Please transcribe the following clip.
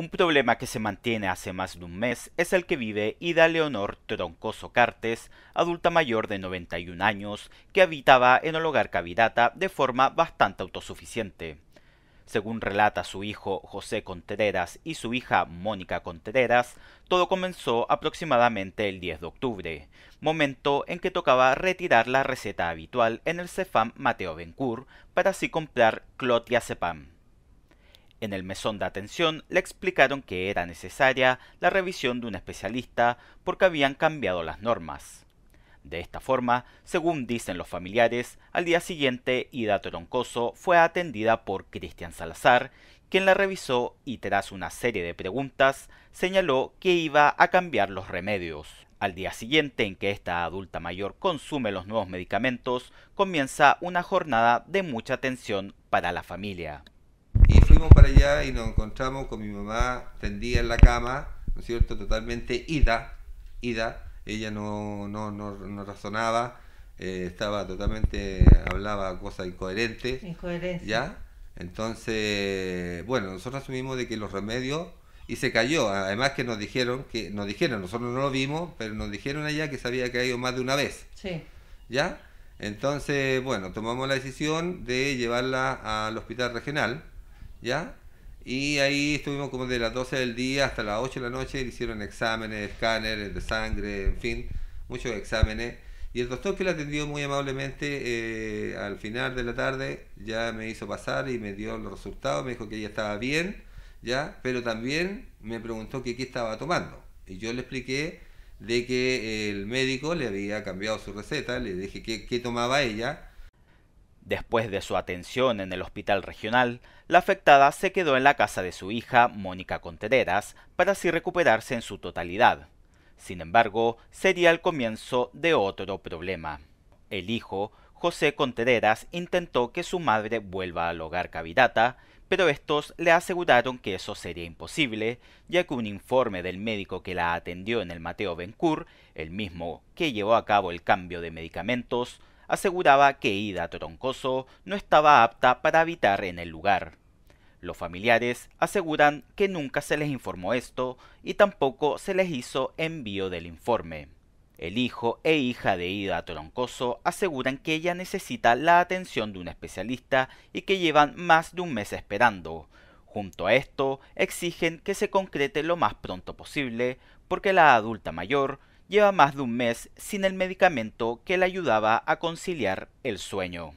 Un problema que se mantiene hace más de un mes es el que vive Ida Leonor Troncoso Cartes, adulta mayor de 91 años, que habitaba en el hogar Cavirata de forma bastante autosuficiente. Según relata su hijo José Contreras y su hija Mónica Contreras, todo comenzó aproximadamente el 10 de octubre, momento en que tocaba retirar la receta habitual en el Cefam Mateo Bencourt para así comprar clotiazepam. En el mesón de atención le explicaron que era necesaria la revisión de un especialista porque habían cambiado las normas. De esta forma, según dicen los familiares, al día siguiente Ida Troncoso fue atendida por Cristian Salazar, quien la revisó y tras una serie de preguntas señaló que iba a cambiar los remedios. Al día siguiente en que esta adulta mayor consume los nuevos medicamentos, comienza una jornada de mucha atención para la familia para allá y nos encontramos con mi mamá tendida en la cama, ¿no es cierto? Totalmente ida, ida. Ella no, razonaba, eh, estaba totalmente, hablaba cosas incoherentes. Incoherentes. ¿Ya? Entonces, bueno, nosotros asumimos de que los remedios y se cayó. Además que nos dijeron que nos dijeron, nosotros no lo vimos, pero nos dijeron allá que se había caído más de una vez. Sí. ¿Ya? Entonces, bueno, tomamos la decisión de llevarla al hospital regional, ¿ya? Y ahí estuvimos como de las 12 del día hasta las 8 de la noche, hicieron exámenes, escáneres de sangre, en fin, muchos exámenes. Y el doctor que la atendió muy amablemente eh, al final de la tarde ya me hizo pasar y me dio los resultados, me dijo que ella estaba bien, ya, pero también me preguntó que qué estaba tomando. Y yo le expliqué de que el médico le había cambiado su receta, le dije qué, qué tomaba ella Después de su atención en el hospital regional, la afectada se quedó en la casa de su hija, Mónica Contreras, para así recuperarse en su totalidad. Sin embargo, sería el comienzo de otro problema. El hijo, José Contreras, intentó que su madre vuelva al hogar Cavirata, pero estos le aseguraron que eso sería imposible, ya que un informe del médico que la atendió en el Mateo Bencourt, el mismo que llevó a cabo el cambio de medicamentos, aseguraba que Ida Troncoso no estaba apta para habitar en el lugar. Los familiares aseguran que nunca se les informó esto y tampoco se les hizo envío del informe. El hijo e hija de Ida Troncoso aseguran que ella necesita la atención de un especialista y que llevan más de un mes esperando. Junto a esto, exigen que se concrete lo más pronto posible porque la adulta mayor lleva más de un mes sin el medicamento que le ayudaba a conciliar el sueño.